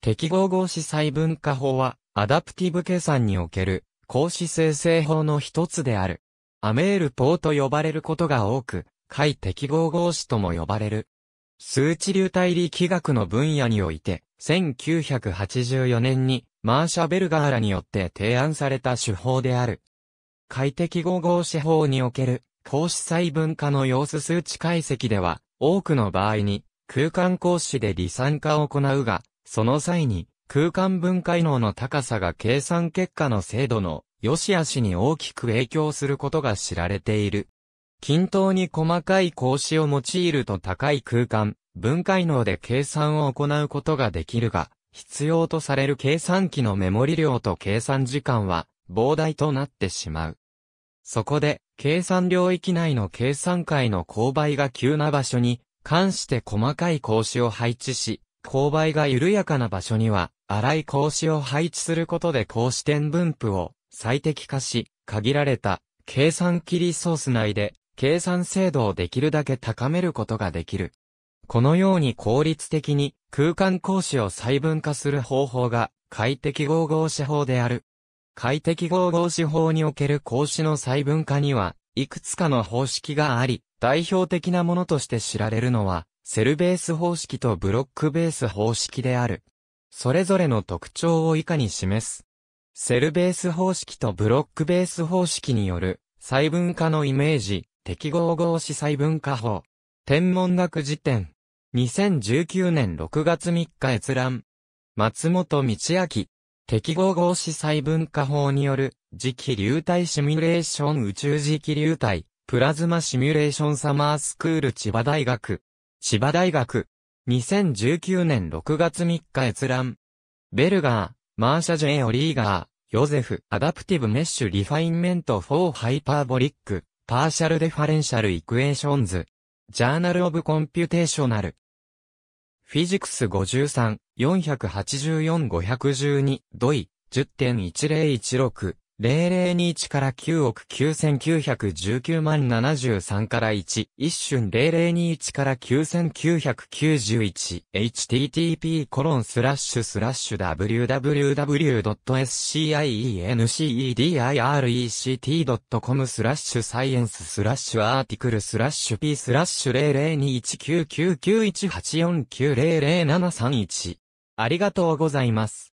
適合合子細分化法は、アダプティブ計算における、格子生成法の一つである。アメール法と呼ばれることが多く、解適合合子とも呼ばれる。数値流体力学の分野において、1984年に、マーシャ・ベルガーラによって提案された手法である。解適合合子法における、格子細分化の様子数値解析では、多くの場合に、空間格子で離散化を行うが、その際に、空間分解能の高さが計算結果の精度の良し悪しに大きく影響することが知られている。均等に細かい格子を用いると高い空間、分解能で計算を行うことができるが、必要とされる計算機のメモリ量と計算時間は膨大となってしまう。そこで、計算領域内の計算界の勾配が急な場所に、関して細かい格子を配置し、勾配が緩やかな場所には、粗い格子を配置することで格子点分布を最適化し、限られた計算機リソース内で計算精度をできるだけ高めることができる。このように効率的に空間格子を細分化する方法が快適合合子法である。快適合合子法における格子の細分化には、いくつかの方式があり、代表的なものとして知られるのは、セルベース方式とブロックベース方式である。それぞれの特徴を以下に示す。セルベース方式とブロックベース方式による細分化のイメージ、適合合子細分化法。天文学辞典。2019年6月3日閲覧。松本道明。適合合子細分化法による磁気流体シミュレーション宇宙磁気流体プラズマシミュレーションサマースクール千葉大学。千葉大学。2019年6月3日閲覧。ベルガー、マーシャ・ジェイ・オ・リーガー、ヨゼフ、アダプティブメッシュ・リファインメント・フォー・ハイパーボリック、パーシャル・デファレンシャル・イクエーションズ、ジャーナル・オブ・コンピュテーショナル。フィジクス53、484-512、ドイ、10.1016。0 0二1から9億9919万73から1、一瞬0 0二1から9991、http コロンスラッシュスラッシュ www.sciencedirect.com スラッシュサイエンススラッシュアーティクルスラッシュ p スラッシュ0021999184900731ありがとうございます。